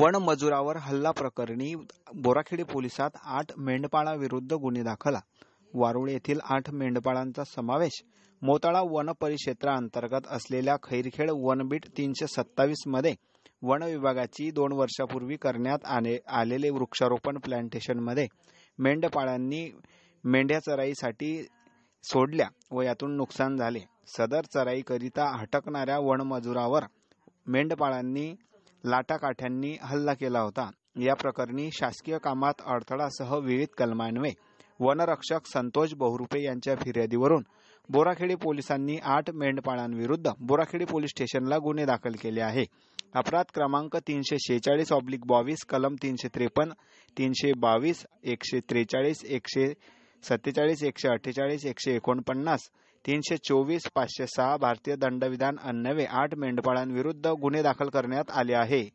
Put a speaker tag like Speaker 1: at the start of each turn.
Speaker 1: वनमजुरावर हल्ला प्रकरणी बोराखेडी पोलिसात आठ मेंढपाळाविरुद्ध गुन्हे दाखल वारुळ येथील आठ मेंढपाळांचा समावेश मोताळा वन परिक्षेत्राअंतर्गत असलेल्या खैरखेड वनबीट तीनशे सत्तावीस मध्ये वन विभागाची दोन वर्षापूर्वी करण्यात आले आलेले वृक्षारोपण प्लांटेशनमध्ये मेंढपाळांनी मेंढ्या चराईसाठी सोडल्या व यातून नुकसान झाले सदर चराईकरिता हटकणाऱ्या वनमजुरावर मेंढपाळांनी लाटाकाठ्यांनी हल्ला केला होता या प्रकरणी शासकीय कामात अडथळासह विविध कलमान्वे वनरक्षक संतोष बहुरुपे यांच्या फिर्यादीवरून बोराखेडी पोलिसांनी आठ मेंढपाळांविरुद्ध बोराखेडी पोलीस स्टेशनला गुन्हे दाखल केले आहे अपराध क्रमांक तीनशे शेचाळीस ऑब्लिक बावीस कलम तीनशे त्रेपन्न तीनशे बावीस एकशे त्रेचाळीस एकशे सत्तेचाळीस एकशे अठ्ठेचाळीस एकशे एकोणपन्नास तीनशे चोवीस पाचशे सहा भारतीय दंडविधान अन्वये आठ मेंढपाळांविरुद्ध गुन्हे दाखल करण्यात आले आहे